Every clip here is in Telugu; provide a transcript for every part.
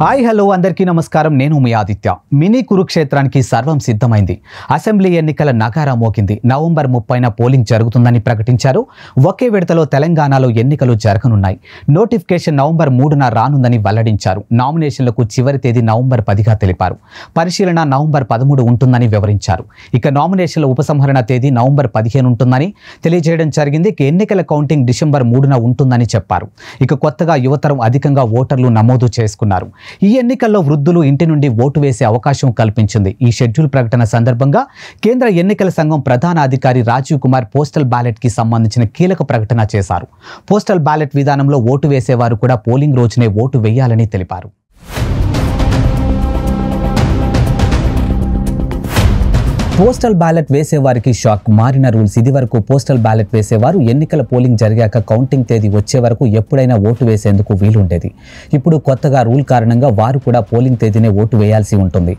హాయ్ హలో అందరికీ నమస్కారం నేను మీ ఆదిత్య మినీ కురుక్షేత్రానికి సర్వం సిద్ధమైంది అసెంబ్లీ ఎన్నికల నగారా మోకింది నవంబర్ ముప్పైన పోలింగ్ జరుగుతుందని ప్రకటించారు ఒకే విడతలో తెలంగాణలో ఎన్నికలు జరగనున్నాయి నోటిఫికేషన్ నవంబర్ మూడున రానుందని వెల్లడించారు నామినేషన్లకు చివరి తేదీ నవంబర్ పదిగా తెలిపారు పరిశీలన నవంబర్ పదమూడు ఉంటుందని వివరించారు ఇక నామినేషన్ల ఉపసంహరణ తేదీ నవంబర్ పదిహేను ఉంటుందని తెలియజేయడం జరిగింది ఎన్నికల కౌంటింగ్ డిసెంబర్ మూడున ఉంటుందని చెప్పారు ఇక కొత్తగా యువతరం అధికంగా ఓటర్లు నమోదు చేసుకున్నారు ఈ ఎన్నికల్లో వృద్ధులు ఇంటి నుండి ఓటు వేసే అవకాశం కల్పించింది ఈ షెడ్యూల్ ప్రకటన సందర్భంగా కేంద్ర ఎన్నికల సంఘం ప్రధాన అధికారి రాజీవ్ కుమార్ పోస్టల్ బ్యాలెట్కి సంబంధించిన కీలక ప్రకటన చేశారు పోస్టల్ బ్యాలెట్ విధానంలో ఓటు వేసేవారు కూడా పోలింగ్ రోజునే ఓటు వేయాలని తెలిపారు పోస్టల్ బ్యాలెట్ వేసేవారికి షాక్ మారిన రూల్స్ ఇది వరకు పోస్టల్ బ్యాలెట్ వేసేవారు ఎన్నికల పోలింగ్ జరిగాక కౌంటింగ్ తేదీ వచ్చే వరకు ఎప్పుడైనా ఓటు వేసేందుకు వీలుండేది ఇప్పుడు కొత్తగా రూల్ కారణంగా వారు కూడా పోలింగ్ తేదీనే ఓటు వేయాల్సి ఉంటుంది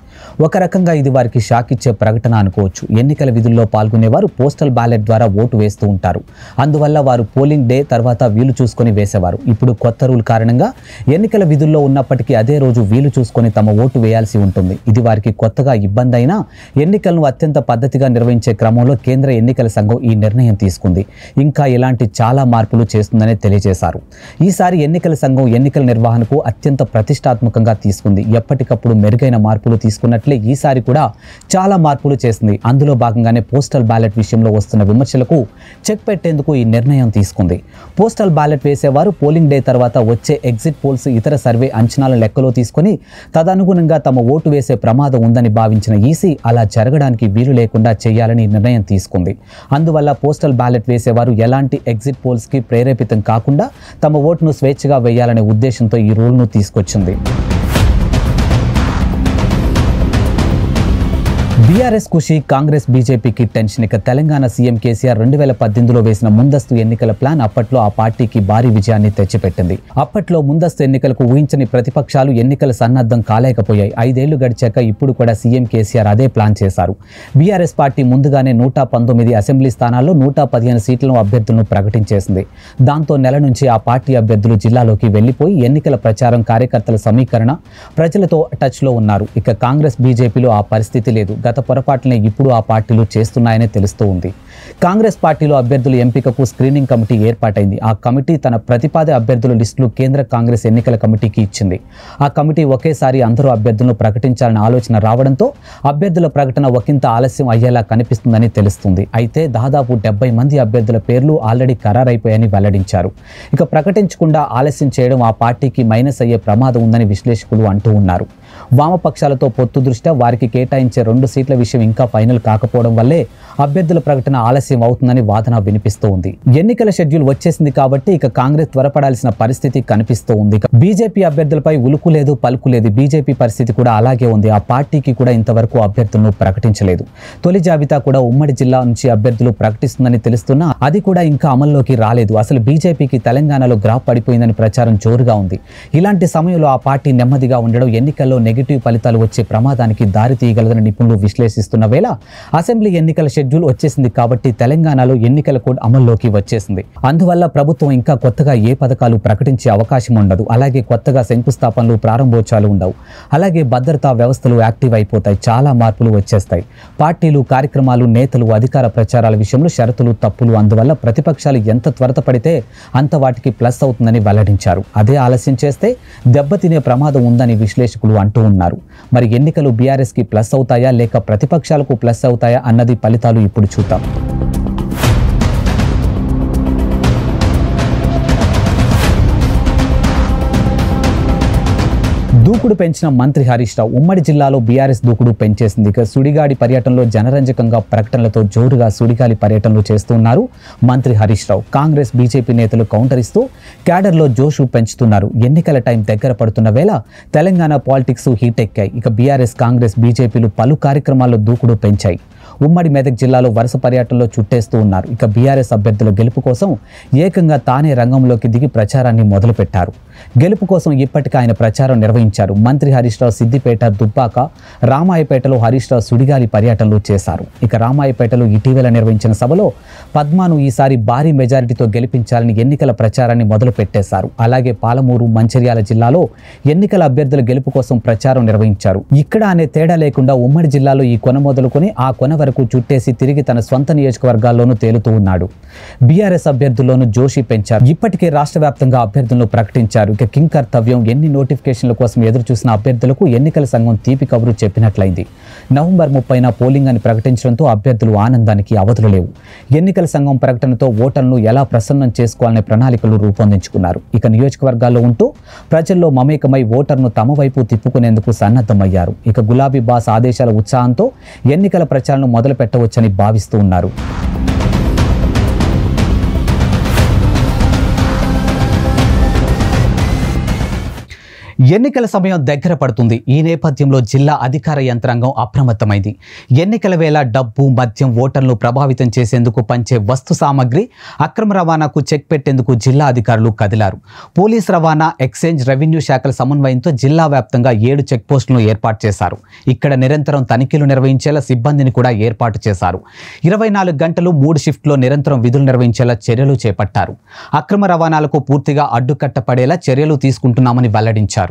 ఒక రకంగా ఇది వారికి షాక్ ఇచ్చే ప్రకటన అనుకోవచ్చు ఎన్నికల విధుల్లో పాల్గొనేవారు పోస్టల్ బ్యాలెట్ ద్వారా ఓటు వేస్తూ ఉంటారు అందువల్ల వారు పోలింగ్ డే తర్వాత వీలు చూసుకొని వేసేవారు ఇప్పుడు కొత్త రూల్ కారణంగా ఎన్నికల విధుల్లో ఉన్నప్పటికీ అదే రోజు వీలు చూసుకొని తమ ఓటు వేయాల్సి ఉంటుంది ఇది వారికి కొత్తగా ఇబ్బంది అయినా ఎన్నికలను అత్యంత అత్యంత పద్ధతిగా నిర్వహించే క్రమంలో కేంద్ర ఎన్నికల సంఘం ఈ నిర్ణయం తీసుకుంది ఇంకా ఇలాంటి చాలా మార్పులు చేస్తుందని తెలియజేశారు ఈసారి ఎన్నికల సంఘం ఎన్నికల నిర్వహణకు అత్యంత ప్రతిష్టాత్మకంగా తీసుకుంది ఎప్పటికప్పుడు మెరుగైన మార్పులు తీసుకున్నట్లే ఈసారి కూడా చాలా మార్పులు చేసింది అందులో భాగంగానే పోస్టల్ బ్యాలెట్ విషయంలో వస్తున్న విమర్శలకు చెక్ పెట్టేందుకు ఈ నిర్ణయం తీసుకుంది పోస్టల్ బ్యాలెట్ వేసేవారు పోలింగ్ డే తర్వాత వచ్చే ఎగ్జిట్ పోల్స్ ఇతర సర్వే అంచనాల లెక్కలో తీసుకొని తదనుగుణంగా తమ ఓటు వేసే ప్రమాదం ఉందని భావించిన ఈసీ అలా జరగడానికి వీలు లేకుండా చేయాలని నిర్ణయం తీసుకుంది అందువల్ల పోస్టల్ బ్యాలెట్ వేసేవారు ఎలాంటి ఎగ్జిట్ పోల్స్కి ప్రేరేపితం కాకుండా తమ ఓటును స్వేచ్ఛగా వేయాలనే ఉద్దేశంతో ఈ రూల్ను తీసుకొచ్చింది బీఆర్ఎస్ కుషి కాంగ్రెస్ బీజేపీకి టెన్షన్ ఇక తెలంగాణ సీఎం కేసీఆర్ రెండు వేల పద్దెనిమిదిలో వేసిన ముందస్తు ఎన్నికల ప్లాన్ అప్పట్లో ఆ పార్టీకి భారీ విజయాన్ని తెచ్చిపెట్టింది అప్పట్లో ముందస్తు ఎన్నికలకు ఊహించని ప్రతిపక్షాలు ఎన్నికల సన్నద్ధం కాలేకపోయాయి ఐదేళ్లు గడిచాక ఇప్పుడు కూడా సీఎం కేసీఆర్ అదే ప్లాన్ చేశారు బీఆర్ఎస్ పార్టీ ముందుగానే నూట పంతొమ్మిది అసెంబ్లీ స్థానాల్లో నూట పదిహేను సీట్లను అభ్యర్థులను ప్రకటించేసింది దాంతో నెల నుంచి ఆ పార్టీ అభ్యర్థులు జిల్లాలోకి వెళ్లిపోయి ఎన్నికల ప్రచారం కార్యకర్తల సమీకరణ ప్రజలతో టచ్లో ఉన్నారు ఇక కాంగ్రెస్ బీజేపీలో ఆ పరిస్థితి లేదు గత పొరపాట్లనే ఇప్పుడు ఆ పార్టీలు చేస్తున్నాయనే తెలుస్తూ ఉంది కాంగ్రెస్ పార్టీలో అభ్యర్థుల ఎంపికకు స్క్రీనింగ్ కమిటీ ఏర్పాటైంది ఆ కమిటీ తన ప్రతిపాద అభ్యర్థుల లిస్టులు కేంద్ర కాంగ్రెస్ ఎన్నికల కమిటీకి ఇచ్చింది ఆ కమిటీ ఒకేసారి అందరూ అభ్యర్థులను ప్రకటించాలని ఆలోచన రావడంతో అభ్యర్థుల ప్రకటన ఒకంత ఆలస్యం అయ్యేలా కనిపిస్తుందని తెలుస్తుంది అయితే దాదాపు డెబ్బై మంది అభ్యర్థుల పేర్లు ఆల్రెడీ ఖరారైపోయాయని వెల్లడించారు ఇక ప్రకటించకుండా ఆలస్యం చేయడం ఆ పార్టీకి మైనస్ అయ్యే ప్రమాదం ఉందని విశ్లేషకులు అంటూ ఉన్నారు వామపక్షాలతో పొత్తు దృష్ట్యా వారికి కేటాయించే రెండు సీట్ల విషయం ఇంకా ఫైనల్ కాకపోవడం వల్లే అభ్యర్థుల ప్రకటన ఆలస్యం అవుతుందని వాదన వినిపిస్తూ ఉంది ఎన్నికల షెడ్యూల్ వచ్చేసింది కాబట్టి ఇక కాంగ్రెస్ త్వరపడాల్సిన పరిస్థితి కనిపిస్తూ ఉంది బీజేపీ అభ్యర్థులపై ఉలుకు లేదు పలుకు లేదు బీజేపీ పరిస్థితి కూడా అలాగే ఉంది ఆ పార్టీకి కూడా ఇంతవరకు అభ్యర్థులను ప్రకటించలేదు తొలి జాబితా కూడా ఉమ్మడి జిల్లా నుంచి అభ్యర్థులు ప్రకటిస్తుందని తెలుస్తున్నా అది కూడా ఇంకా అమల్లోకి రాలేదు అసలు బీజేపీకి తెలంగాణలో గ్రాఫ్ పడిపోయిందని ప్రచారం జోరుగా ఉంది ఇలాంటి సమయంలో ఆ పార్టీ నెమ్మదిగా ఉండడం ఎన్నికల్లో నెగిటివ్ ఫలితాలు వచ్చే ప్రమాదానికి దారి తీయగలదని నిపుణులు విశ్లేషిస్తున్న వేళ అసెంబ్లీ ఎన్నికల షెడ్యూల్ వచ్చేసింది కాబట్టి కాబట్టి తెలంగాణలో ఎన్నికల కోడ్ అమల్లోకి వచ్చేసింది అందువల్ల ప్రభుత్వం ఇంకా కొత్తగా ఏ పథకాలు ప్రకటించే అవకాశం ఉండదు అలాగే కొత్తగా శంకుస్థాపనలు ప్రారంభోత్సవాలు ఉండవు అలాగే భద్రతా వ్యవస్థలు యాక్టివ్ అయిపోతాయి చాలా మార్పులు వచ్చేస్తాయి పార్టీలు కార్యక్రమాలు నేతలు అధికార ప్రచారాల విషయంలో షరతులు తప్పులు అందువల్ల ప్రతిపక్షాలు ఎంత త్వరతపడితే అంత వాటికి ప్లస్ అవుతుందని వెల్లడించారు అదే ఆలస్యం చేస్తే దెబ్బతినే ప్రమాదం ఉందని విశ్లేషకులు అంటూ ఉన్నారు మరి ఎన్నికలు బీఆర్ఎస్కి ప్లస్ అవుతాయా లేక ప్రతిపక్షాలకు ప్లస్ అవుతాయా అన్నది ఫలితాలు ఇప్పుడు చూద్దాం దూకుడు పెంచిన మంత్రి హరీష్ రావు ఉమ్మడి జిల్లాలో బీఆర్ఎస్ దూకుడు పెంచేసింది ఇక సుడిగాడి పర్యటనలో జనరంజకంగా ప్రకటనలతో జోరుగా సుడిగాలి పర్యటనలు చేస్తున్నారు మంత్రి హరీష్ రావు కాంగ్రెస్ బీజేపీ నేతలు కౌంటర్ ఇస్తూ క్యాడర్లో జోషు పెంచుతున్నారు ఎన్నికల టైం దగ్గర పడుతున్న వేళ తెలంగాణ పాలిటిక్స్ హీట్ ఎక్కాయి ఇక బీఆర్ఎస్ కాంగ్రెస్ బీజేపీలు పలు కార్యక్రమాల్లో దూకుడు పెంచాయి ఉమ్మడి మెదక్ జిల్లాలో వరుస పర్యటనలో చుట్టేస్తూ ఉన్నారు ఇక బీఆర్ఎస్ అభ్యర్థుల గెలుపు కోసం ఏకంగా తానే రంగంలోకి దిగి ప్రచారాన్ని మొదలుపెట్టారు గెలుపు కోసం ఇప్పటికే ఆయన ప్రచారం నిర్వహించారు మంత్రి హరీష్ రావు సిద్దిపేట దుబ్బాక రామాయపేటలో హరీష్ రావు సుడిగాలి పర్యటనలు చేశారు ఇక రామాయపేటలో ఇటీవల నిర్వహించిన సభలో పద్మాను ఈసారి భారీ మెజారిటీతో గెలిపించాలని ఎన్నికల ప్రచారాన్ని మొదలు పెట్టేశారు అలాగే పాలమూరు మంచిర్యాల జిల్లాలో ఎన్నికల అభ్యర్థుల గెలుపు కోసం ప్రచారం నిర్వహించారు ఇక్కడ అనే తేడా లేకుండా ఉమ్మడి జిల్లాలో ఈ కొన మొదలుకొని ఆ కొన వరకు చుట్టేసి తిరిగి తన సొంత నియోజకవర్గాల్లోనూ తేలుతూ ఉన్నాడు బీఆర్ఎస్ అభ్యర్థుల్లోనూ జోషి పెంచారు ఇప్పటికే రాష్ట్ర వ్యాప్తంగా అభ్యర్థులను ప్రకటించారు చేశారు ఇక కింగ్ కర్తవ్యం ఎన్ని నోటిఫికేషన్ల కోసం ఎదురు చూసిన అభ్యర్థులకు ఎన్నికల సంఘం తీపి కబురు చెప్పినట్లయింది నవంబర్ ముప్పైన పోలింగ్ అని ప్రకటించడంతో అభ్యర్థులు ఆనందానికి అవధులు లేవు ఎన్నికల సంఘం ప్రకటనతో ఓటర్లను ఎలా ప్రసన్నం చేసుకోవాలనే ప్రణాళికలు రూపొందించుకున్నారు ఇక నియోజకవర్గాల్లో ఉంటూ ప్రజల్లో మమేకమై ఓటర్ను తమ వైపు తిప్పుకునేందుకు సన్నద్ధమయ్యారు ఇక గులాబీ బాస్ ఆదేశాల ఉత్సాహంతో ఎన్నికల ప్రచారం మొదలు పెట్టవచ్చని భావిస్తూ ఉన్నారు ఎన్నికల సమయం దగ్గర పడుతుంది ఈ నేపథ్యంలో జిల్లా అధికార యంత్రాంగం అప్రమత్తమైంది ఎన్నికల వేళ డబ్బు మద్యం ఓటర్లను ప్రభావితం చేసేందుకు పంచే వస్తు సామగ్రి అక్రమ రవాణాకు చెక్ పెట్టేందుకు జిల్లా అధికారులు కదిలారు పోలీస్ రవాణా ఎక్స్చేంజ్ రెవెన్యూ శాఖల సమన్వయంతో జిల్లా వ్యాప్తంగా ఏడు చెక్ పోస్టులను ఏర్పాటు చేశారు ఇక్కడ నిరంతరం తనిఖీలు నిర్వహించేలా సిబ్బందిని కూడా ఏర్పాటు చేశారు ఇరవై నాలుగు గంటలు మూడు షిఫ్ట్లో నిరంతరం విధులు నిర్వహించేలా చర్యలు చేపట్టారు అక్రమ రవాణాలకు పూర్తిగా అడ్డుకట్టపడేలా చర్యలు తీసుకుంటున్నామని వెల్లడించారు